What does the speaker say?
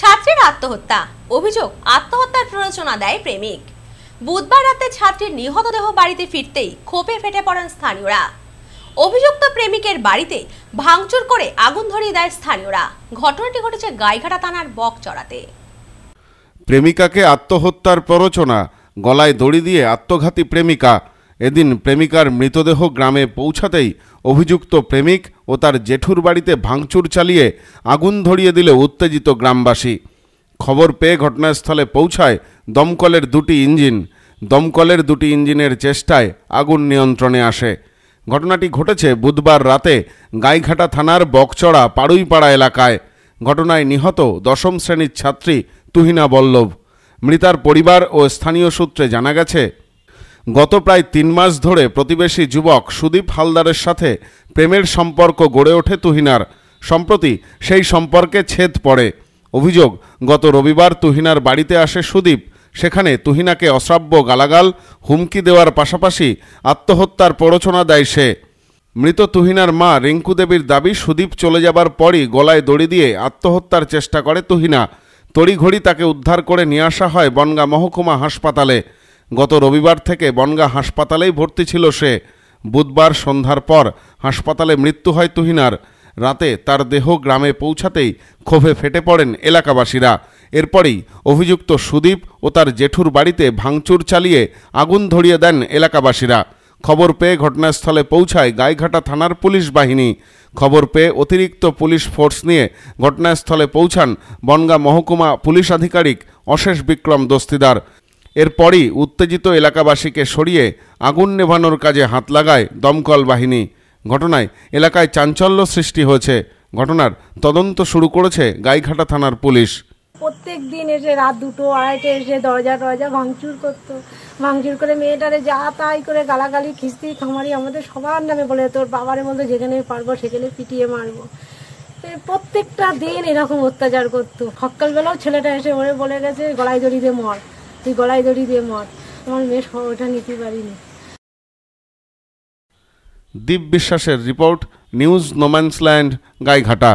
ছাত্রীর আত্মহত্যা অভিযোগ আত্মহত্যার প্ররোচনা দেয় প্রেমিক বুধবার রাতে ছাত্রীর দেহ বাড়িতে ফিরতেই ক্ষোভে ফেটে পড়েন স্থানীয়রা অভিযুক্ত প্রেমিকের বাড়িতে ভাঙচুর করে আগুন ধরিয়ে দেয় স্থানীয়রা ঘটনাটি ঘটেছে গাইঘাটা থানার বক চড়াতে প্রেমিকাকে আত্মহত্যার প্ররোচনা গলায় দড়ি দিয়ে আত্মঘাতী প্রেমিকা এদিন প্রেমিকার মৃতদেহ গ্রামে পৌঁছাতেই অভিযুক্ত প্রেমিক ও তার জেঠুর বাড়িতে ভাঙচুর চালিয়ে আগুন ধরিয়ে দিলে উত্তেজিত গ্রামবাসী খবর পেয়ে ঘটনাস্থলে পৌঁছায় দমকলের দুটি ইঞ্জিন দমকলের দুটি ইঞ্জিনের চেষ্টায় আগুন নিয়ন্ত্রণে আসে ঘটনাটি ঘটেছে বুধবার রাতে গাইঘাটা থানার বকচড়া পাড়ুইপাড়া এলাকায় ঘটনায় নিহত দশম শ্রেণীর ছাত্রী তুহিনা বল্লভ মৃতার পরিবার ও স্থানীয় সূত্রে জানা গেছে গত প্রায় তিন মাস ধরে প্রতিবেশী যুবক সুদীপ হালদারের সাথে প্রেমের সম্পর্ক গড়ে ওঠে তুহিনার সম্প্রতি সেই সম্পর্কে ছেদ পড়ে অভিযোগ গত রবিবার তুহিনার বাড়িতে আসে সুদীপ সেখানে তুহিনাকে অশ্রাব্য গালাগাল হুমকি দেওয়ার পাশাপাশি আত্মহত্যার প্ররোচনা দেয় সে মৃত তুহিনার মা রিঙ্কু দেবীর দাবি সুদীপ চলে যাবার পরই গলায় দড়ি দিয়ে আত্মহত্যার চেষ্টা করে তুহিনা তড়িঘড়ি তাকে উদ্ধার করে নিয়ে আসা হয় বনগা মহকুমা হাসপাতালে গত রবিবার থেকে বনগা হাসপাতালেই ভর্তি ছিল সে বুধবার সন্ধ্যার পর হাসপাতালে মৃত্যু হয় তুহিনার রাতে তার দেহ গ্রামে পৌঁছাতেই ক্ষোভে ফেটে পড়েন এলাকাবাসীরা এরপরেই অভিযুক্ত সুদীপ ও তার জেঠুর বাড়িতে ভাঙচুর চালিয়ে আগুন ধরিয়ে দেন এলাকাবাসীরা খবর পেয়ে ঘটনাস্থলে পৌঁছায় গাইঘাটা থানার পুলিশ বাহিনী খবর পেয়ে অতিরিক্ত পুলিশ ফোর্স নিয়ে ঘটনাস্থলে পৌঁছান বনগা মহকুমা পুলিশ আধিকারিক অশেষ বিক্রম দস্তিদার এরপরই উত্তেজিত এলাকাবাসীকে সরিয়ে আগুন নেভানোর কাজে হাত লাগায় দমকল বাহিনী ঘটনায় এলাকায় চাঞ্চল্য সৃষ্টি হয়েছে ঘটনার তদন্ত শুরু করেছে গাইঘাটা থানার পুলিশ প্রত্যেক দিন এসে রাত দুটো আড়াইটে এসে দরজা টরজা ভাঙচুর করতো ভাঙচুর করে মেয়েটারে যা তাই করে গালাগালি খিস্তি খামারি আমাদের সবার নামে বলে তোর বাবারের মধ্যে যেখানে পারবো সেখানে পিটিয়ে মারবো প্রত্যেকটা দিন এরকম অত্যাচার করতো সকালবেলাও ছেলেটা এসে ওরে বলে গেছে গলায় জড়িয়ে মর তুই গলায় দড়ি দিয়ে মর আমার মেয়ে ওটা নিতে পারিনি দীপ বিশ্বাসের রিপোর্ট নিউজ নোম্যান্সল্যান্ড গাইঘাটা